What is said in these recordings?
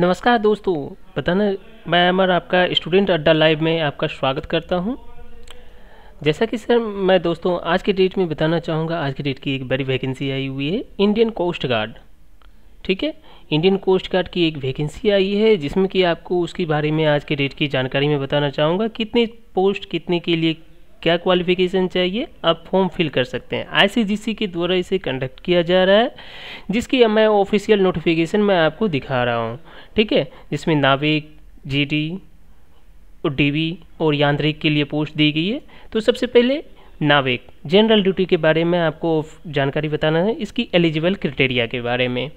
नमस्कार दोस्तों बताना मैं अमर आपका स्टूडेंट अड्डा लाइव में आपका स्वागत करता हूं जैसा कि सर मैं दोस्तों आज के डेट में बताना चाहूँगा आज की डेट की एक बड़ी वैकेंसी आई हुई है इंडियन कोस्ट गार्ड ठीक है इंडियन कोस्ट गार्ड की एक वैकेंसी आई है जिसमें कि आपको उसके बारे में आज के डेट की जानकारी में बताना चाहूँगा कितनी पोस्ट कितने के लिए क्या क्वालिफिकेशन चाहिए आप फॉर्म फिल कर सकते हैं आईसीजीसी के द्वारा इसे कंडक्ट किया जा रहा है जिसकी मैं ऑफिशियल नोटिफिकेशन मैं आपको दिखा रहा हूँ ठीक है जिसमें नाविक डी और डी और यांत्रिक के लिए पोस्ट दी गई है तो सबसे पहले नाविक जनरल ड्यूटी के बारे में आपको जानकारी बताना है इसकी एलिजिबल क्रिटेरिया के बारे में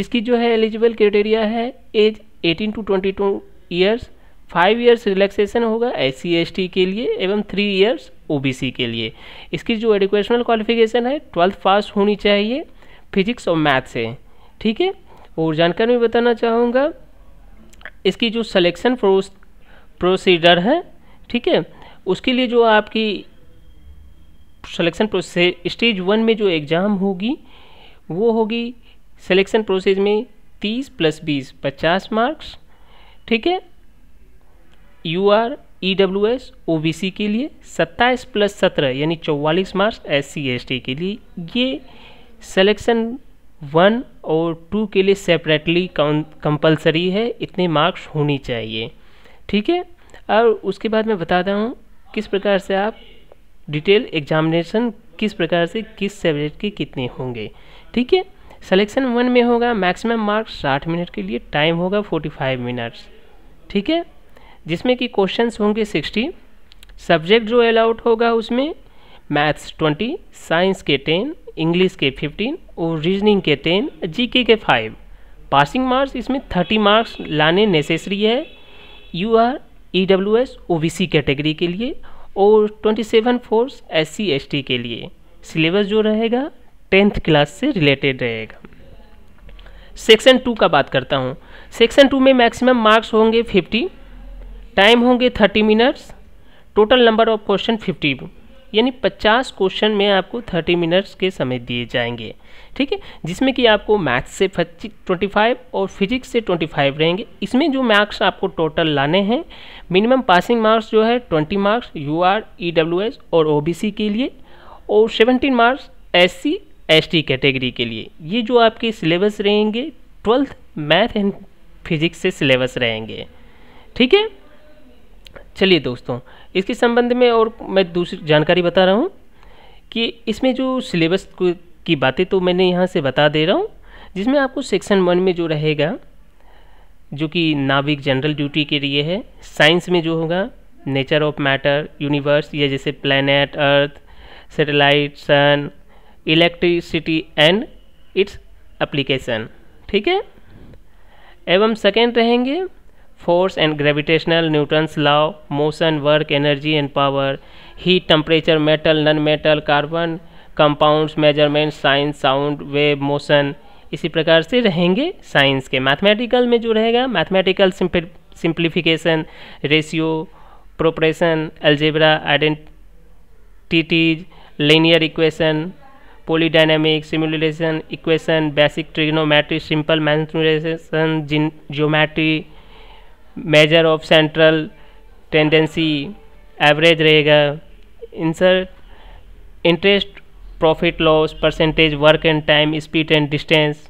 जिसकी जो है एलिजिबल क्रिटेरिया है age 18 to 22 years five years relaxation होगा एस सी के लिए एवं थ्री ईयर्स ओ के लिए इसकी जो एडुकेशनल क्वालिफिकेशन है ट्वेल्थ पास होनी चाहिए फिजिक्स और मैथ से ठीक है और जानकारी में बताना चाहूँगा इसकी जो सलेक्शन प्रोसीडर है ठीक है उसके लिए जो आपकी सलेक्शन प्रोसेस स्टेज वन में जो एग्ज़ाम होगी वो होगी सिलेक्शन प्रोसेस में 30 प्लस बीस 50 मार्क्स ठीक है U R E W S O B C के लिए सत्ताईस प्लस सत्रह यानी चौवालीस marks S C S T के लिए ये सेलेक्शन वन और टू के लिए सेपरेटली कंपलसरी है इतने मार्क्स होनी चाहिए ठीक है और उसके बाद मैं बताता हूँ किस प्रकार से आप डिटेल एग्जामिनेशन किस प्रकार से किस सब्जेक्ट के कितने होंगे ठीक है सिलेक्शन वन में होगा मैक्सिमम मार्क्स साठ मिनट के लिए टाइम होगा फोर्टी फाइव मिनट्स ठीक है जिसमें कि क्वेश्चंस होंगे सिक्सटी सब्जेक्ट जो अलाउड होगा उसमें मैथ्स ट्वेंटी साइंस के टेन इंग्लिश के फिफ्टीन और रीजनिंग के टेन जीके के फाइव पासिंग मार्क्स इसमें थर्टी मार्क्स लाने नेसेसरी है U R E W S O B C category के लिए और twenty seven for S C S T के लिए सिलेबस जो रहेगा टेंथ क्लास से रिलेटेड रहेगा सेक्शन टू का बात करता हूँ सेक्शन टू में मैक्सिमम मार्क्स होंगे फिफ्टी टाइम होंगे thirty minutes total number of question fifty यानी पचास क्वेश्चन में आपको थर्टी मिनट्स के समय दिए जाएंगे ठीक है जिसमें कि आपको मैथ्स से ट्वेंटी फाइव और फिजिक्स से ट्वेंटी फाइव रहेंगे इसमें जो मार्क्स आपको टोटल लाने हैं मिनिमम पासिंग मार्क्स जो है twenty marks U R E W S और ओ बी सी के लिए और seventeen marks S C S T category के लिए ये जो आपके सिलेबस रहेंगे ट्वेल्थ मैथ एंड फिजिक्स से सिलेबस रहेंगे ठीक है चलिए दोस्तों इसके संबंध में और मैं दूसरी जानकारी बता रहा हूँ कि इसमें जो सिलेबस की बातें तो मैंने यहाँ से बता दे रहा हूँ जिसमें आपको सेक्शन वन में जो रहेगा जो कि नाविक जनरल ड्यूटी के लिए है साइंस में जो होगा नेचर ऑफ मैटर यूनिवर्स या जैसे planet earth satellite sun electricity and its application ठीक है एवं सेकेंड रहेंगे force and gravitational Newton's law, motion, work, energy and power, heat, temperature, metal, non-metal, carbon, compounds, measurement, science, sound, wave, motion इसी प्रकार से रहेंगे साइंस के mathematical में जो रहेगा mathematical simplification ratio proportion algebra identities linear equation polynomial simulation equation basic trigonometry simple mensuration geometry measure of central tendency average रहेगा इंसर interest profit loss percentage work and time speed and distance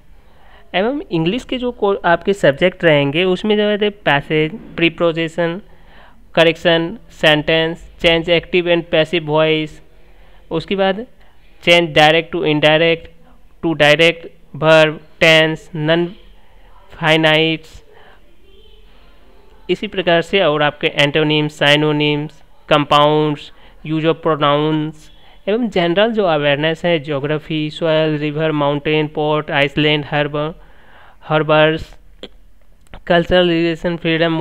एवं English के जो आपके subject रहेंगे उसमें जो है passage preposition correction sentence change active and passive voice उसके बाद change direct to indirect to direct verb tense non finites इसी प्रकार से और आपके antonyms synonyms compounds use of pronouns एवं जनरल जो अवेयरनेस है geography soil river mountain port island harbour harbours cultural relation freedom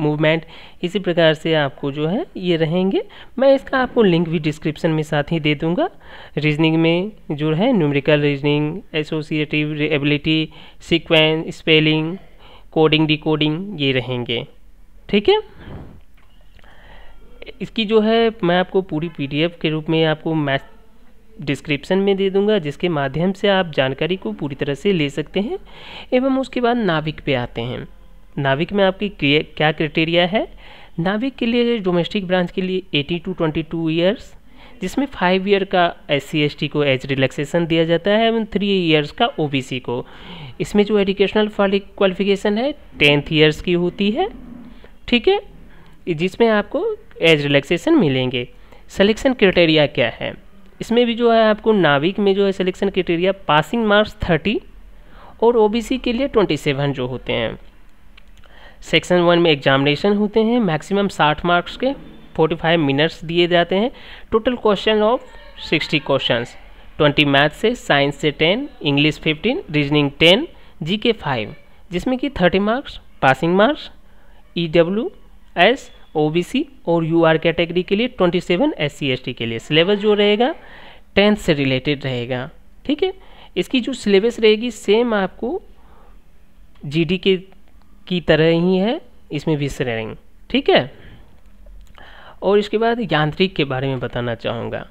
movement इसी प्रकार से आपको जो है ये रहेंगे मैं इसका आपको लिंक भी डिस्क्रिप्शन में साथ ही दे दूंगा रीजनिंग में जो है numerical reasoning associative ability sequence spelling coding decoding ये रहेंगे ठीक है इसकी जो है मैं आपको पूरी पीडीएफ के रूप में आपको मैच डिस्क्रिप्शन में दे दूंगा जिसके माध्यम से आप जानकारी को पूरी तरह से ले सकते हैं एवं उसके बाद नाविक पे आते हैं नाविक में आपकी क्या क्राइटेरिया है नाविक के लिए डोमेस्टिक ब्रांच के लिए 80 टू 22 ईयर्स जिसमें फाइव ईयर का एस सी को एज रिलैक्सेशन दिया जाता है एवं थ्री ईयर्स का ओ को इसमें जो एजुकेशनल क्वालिफिकेशन है टेंथ ईयर्स की होती है ठीक है जिसमें आपको एज रिलैक्सेशन मिलेंगे सिलेक्शन क्राइटेरिया क्या है इसमें भी जो है आपको नाविक में जो है selection criteria passing marks thirty और ओबीसी के लिए ट्वेंटी सेवन जो होते हैं सेक्शन वन में एग्जामिनेशन होते हैं मैक्सिमम साठ मार्क्स के फोर्टी फाइव मिनट्स दिए जाते हैं total question of sixty questions twenty math से साइंस से ten English fifteen reasoning ten G K five जिसमें कि thirty marks passing marks E W S O B C और यू आर कैटेगरी के लिए twenty seven S C S T के लिए syllabus जो रहेगा टेंथ से रिलेटेड रहेगा ठीक है इसकी जो सिलेबस रहेगी सेम आपको जी डी के की तरह ही है इसमें भी श्रेणी ठीक है और इसके बाद यांत्रिक के बारे में बताना चाहूँगा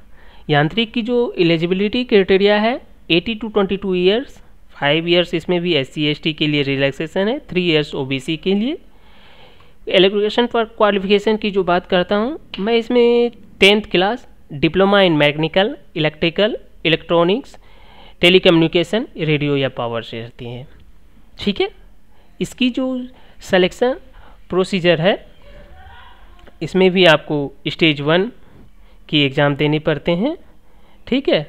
यांत्रिक की जो एलिजिबिलिटी क्राइटेरिया है 80 टू 22 ईयर्स फाइव ईयर्स इसमें भी एस सी के लिए रिलैक्सेशन है थ्री ईयर्स ओबीसी के लिए एलोकेशन फॉर क्वालिफिकेशन की जो बात करता हूँ मैं इसमें tenth class diploma in mechanical electrical electronics telecommunication radio या पावर से रहती हैं ठीक है इसकी जो सेलेक्शन प्रोसीजर है इसमें भी आपको स्टेज वन की एग्ज़ाम देने पड़ते हैं ठीक है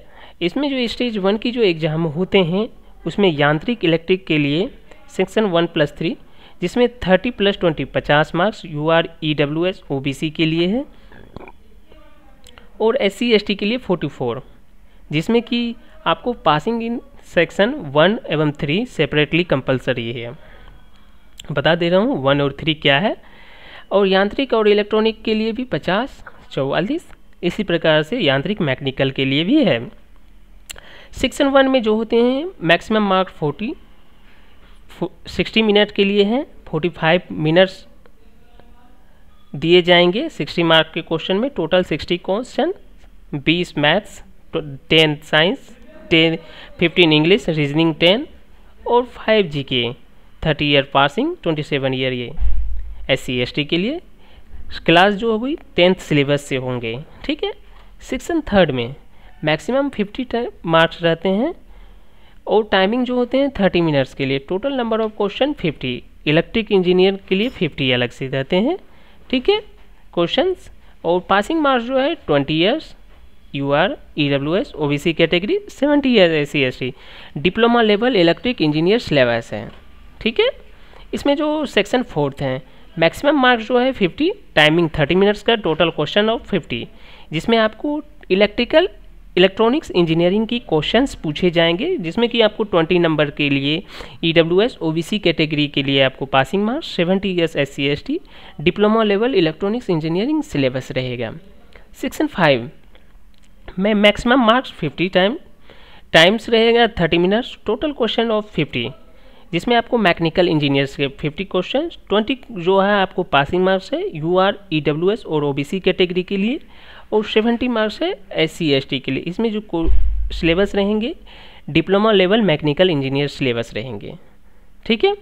इसमें जो स्टेज वन की जो एग्ज़ाम होते हैं उसमें यांत्रिक इलेक्ट्रिक के लिए सेक्शन वन प्लस थ्री जिसमें थर्टी प्लस ट्वेंटी पचास marks U R E W S O B C के लिए है और एस सी एस टी के लिए फोर्टी फोर जिसमें कि आपको पासिंग इन सेक्शन वन एवं थ्री सेपरेटली कंपलसरी है बता दे रहा हूँ वन और थ्री क्या है और यांत्रिक और इलेक्ट्रॉनिक के लिए भी पचास चौवालीस इसी प्रकार से यांत्रिक मैकेनिकल के लिए भी है सेक्शन वन में जो होते हैं maximum marks forty sixty minute के लिए हैं फोर्टी फाइव मिनट्स दिए जाएंगे सिक्सटी मार्क के क्वेश्चन में टोटल सिक्सटी क्वेश्चन बीस मैथ्स तो ten science ten fifteen English reasoning ten और five G K thirty year passing twenty seven year ये एस सी एस टी के लिए क्लास जो हुई टेंथ सिलेबस से होंगे ठीक है सेक्शन थर्ड में मैक्सिमम फिफ्टी मार्क्स रहते हैं और टाइमिंग जो होते हैं थर्टी मिनट्स के लिए total number of question fifty electric engineer के लिए फिफ्टी अलग से रहते हैं ठीक है क्वेश्चन और पासिंग मार्क्स जो है twenty years U R E W S O B C category seventy year S C S T diploma level electric engineer syllabus है ठीक है इसमें जो सेक्शन फोर्थ हैं मैक्सिमम मार्क्स जो है फिफ्टी टाइमिंग थर्टी मिनट्स का टोटल क्वेश्चन ऑफ फिफ्टी जिसमें आपको इलेक्ट्रिकल इलेक्ट्रॉनिक्स इंजीनियरिंग की क्वेश्चंस पूछे जाएंगे जिसमें कि आपको 20 नंबर के लिए E W S O B C category के लिए आपको passing marks 70 years S C S T diploma level electronics engineering syllabus रहेगा सेक्शन फाइव में मैक्सिमम मार्क्स 50 टाइम टाइम्स रहेगा 30 minutes total question of fifty जिसमें आपको मैकेनिकल इंजीनियर्स के 50 question 20 जो है आपको पासिंग मार्क्स है U R E W S और ओ बी सी कैटेगरी के लिए और 70 मार्क्स है एस सी एस टी के लिए इसमें जो सिलेबस रहेंगे diploma level mechanical engineer syllabus रहेंगे ठीक है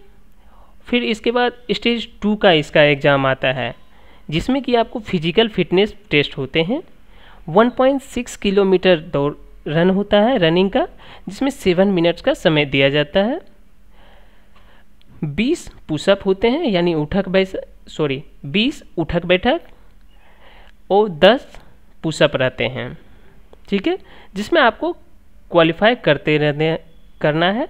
फिर इसके बाद स्टेज टू का इसका एग्ज़ाम आता है जिसमें कि आपको फिजिकल फिटनेस टेस्ट होते हैं 1.6 किलोमीटर दौड़ रन होता है रनिंग का जिसमें सेवन मिनट्स का समय दिया जाता है बीस पुशअप होते हैं यानी उठक बैस सॉरी बीस उठक बैठक और दस पुशअप रहते हैं ठीक है जिसमें आपको क्वालिफाई करते रहने करना है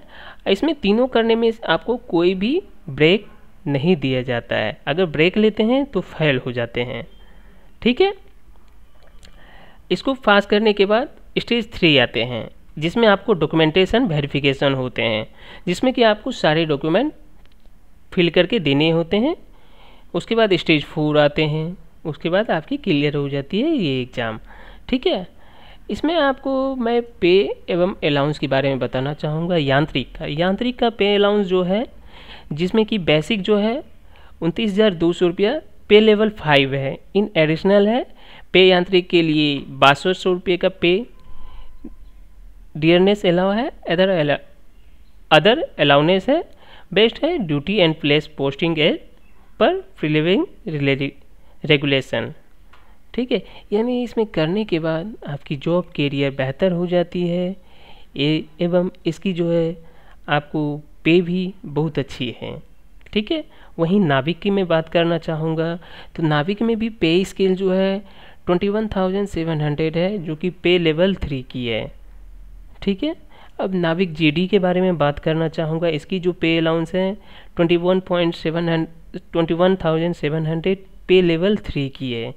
इसमें तीनों करने में आपको कोई भी ब्रेक नहीं दिया जाता है अगर ब्रेक लेते हैं तो फेल हो जाते हैं ठीक है इसको पास करने के बाद स्टेज थ्री आते हैं जिसमें आपको डॉक्यूमेंटेशन वेरिफिकेशन होते हैं जिसमें कि आपको सारे डॉक्यूमेंट फिल करके देने होते हैं उसके बाद स्टेज फोर आते हैं उसके बाद आपकी क्लियर हो जाती है ये एग्ज़ाम ठीक है इसमें आपको मैं पे एवं अलाउंस के बारे में बताना चाहूँगा यांत्रिक का यांत्रिक का पे अलाउंस जो है जिसमें कि बेसिक जो है उनतीस हज़ार दो सौ रुपया पे लेवल फाइव है इन एडिशनल है पे यांत्रिक के लिए बासठ सौ रुपये का पे डियरनेस अलाउ है अदर अदर अलाउनेस है बेस्ट है ड्यूटी एंड प्लेस पोस्टिंग ए पर फ्रीलिविंग रेगुलेशन ठीक है यानी इसमें करने के बाद आपकी जॉब कैरियर बेहतर हो जाती है ए, एवं इसकी जो है आपको पे भी बहुत अच्छी है ठीक है वहीं नाविक की मैं बात करना चाहूँगा तो नाविक में भी पे स्केल जो है twenty one thousand seven hundred है जो कि पे लेवल थ्री की है ठीक है अब नाविक जीडी के बारे में बात करना चाहूँगा इसकी जो पे अलाउंस है twenty one point seven twenty one thousand seven hundred pay level three की है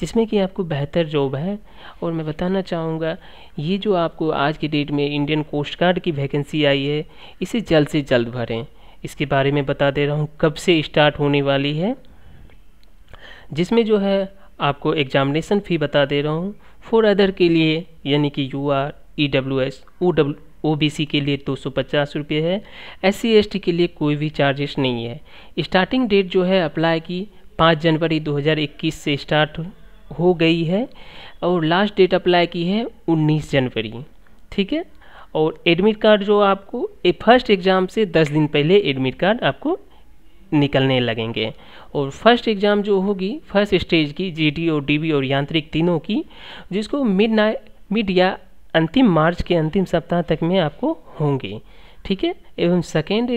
जिसमें कि आपको बेहतर जॉब है और मैं बताना चाहूँगा ये जो आपको आज की डेट में इंडियन कोस्ट गार्ड की वैकेंसी आई है इसे जल्द से जल्द भरें इसके बारे में बता दे रहा हूँ कब से स्टार्ट होने वाली है जिसमें जो है आपको एग्जामिनेशन फ़ी बता दे रहा हूँ फॉर अदर के लिए यानी कि U R E W S O W OBC के लिए दो सौ रुपये है एस सी के लिए कोई भी चार्जेस नहीं है स्टार्टिंग डेट जो है अप्लाई की पाँच जनवरी 2021 से स्टार्ट हो गई है और लास्ट डेट अप्लाई की है 19 जनवरी ठीक है और एडमिट कार्ड जो आपको ए फर्स्ट एग्ज़ाम से 10 दिन पहले एडमिट कार्ड आपको निकलने लगेंगे और फर्स्ट एग्ज़ाम जो होगी फर्स्ट स्टेज की जीडी और डीबी और यांत्रिक तीनों की जिसको मिड मिड या अंतिम मार्च के अंतिम सप्ताह तक में आपको होंगे ठीक है एवं सेकेंड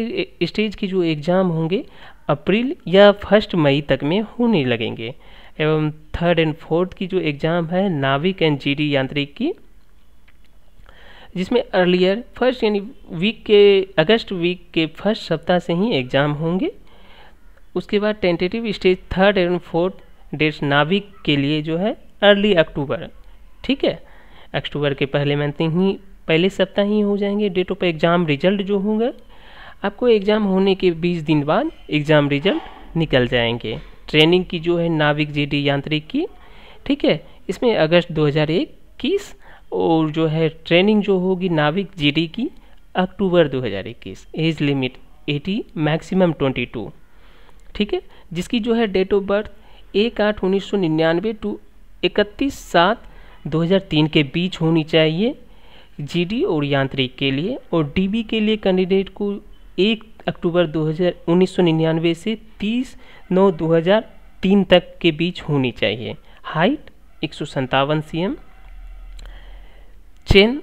स्टेज की जो एग्ज़ाम होंगे अप्रैल या फर्स्ट मई तक में होने लगेंगे एवं थर्ड एंड फोर्थ की जो एग्ज़ाम है नाविक एंड जीडी यांत्रिक की जिसमें अर्लियर फर्स्ट यानी वीक के अगस्त वीक के फर्स्ट सप्ताह से ही एग्ज़ाम होंगे उसके बाद tentative stage third and fourth dates नाविक के लिए जो है अर्ली अक्टूबर ठीक है अक्टूबर के पहले मानते ही पहले सप्ताह ही हो जाएंगे डेट ऑफ एग्ज़ाम रिजल्ट जो होंगे आपको एग्ज़ाम होने के 20 दिन बाद एग्ज़ाम रिजल्ट निकल जाएंगे ट्रेनिंग की जो है नाविक डी यांत्रिक की ठीक है इसमें अगस्त 2021 और जो है ट्रेनिंग जो होगी नाविक डी की अक्टूबर 2021 एज लिमिट 80 मैक्सिमम 22 ठीक है जिसकी जो है डेट ऑफ बर्थ एक आठ उन्नीस सौ निन्यानवे टू इकतीस सात 2003 के बीच होनी चाहिए जीडी और यांत्रिक के लिए और डीबी के लिए कैंडिडेट को एक अक्टूबर 2000 से 30 नौ 2003 तक के बीच होनी चाहिए हाइट एक सौ सत्तावन सी एम चेन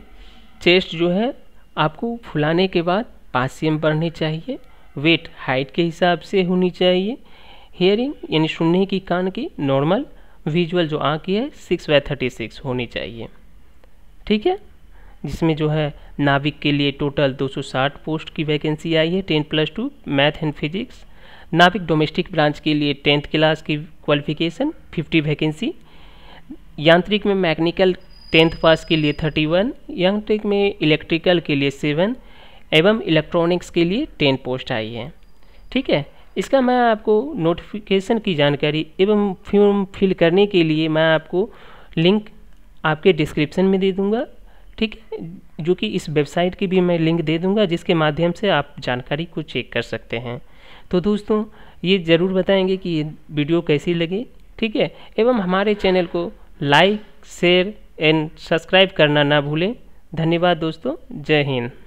चेस्ट जो है आपको फुलाने के बाद पाँच सी एम बढ़ने चाहिए वेट हाइट के हिसाब से होनी चाहिए हेयरिंग यानी सुनने की कान की नॉर्मल विजुअल जो आँख की है सिक्स बाय थर्टी सिक्स होनी चाहिए ठीक है जिसमें जो है नाविक के लिए टोटल 260 पोस्ट की वैकेंसी आई है ten plus two math and physics नाविक डोमेस्टिक ब्रांच के लिए टेंथ क्लास की क्वालिफिकेशन 50 वैकेंसी यांत्रिक में मैकेनिकल टेंथ पास के लिए 31 यांत्रिक में इलेक्ट्रिकल के लिए 7 एवं इलेक्ट्रॉनिक्स के लिए 10 पोस्ट आई है ठीक है इसका मैं आपको नोटिफिकेशन की जानकारी एवं फॉर्म फिल करने के लिए मैं आपको लिंक आपके डिस्क्रिप्शन में दे दूँगा ठीक है जो कि इस वेबसाइट की भी मैं लिंक दे दूंगा जिसके माध्यम से आप जानकारी को चेक कर सकते हैं तो दोस्तों ये ज़रूर बताएंगे कि ये वीडियो कैसी लगी ठीक है एवं हमारे चैनल को लाइक शेयर एंड सब्सक्राइब करना ना भूलें धन्यवाद दोस्तों जय हिंद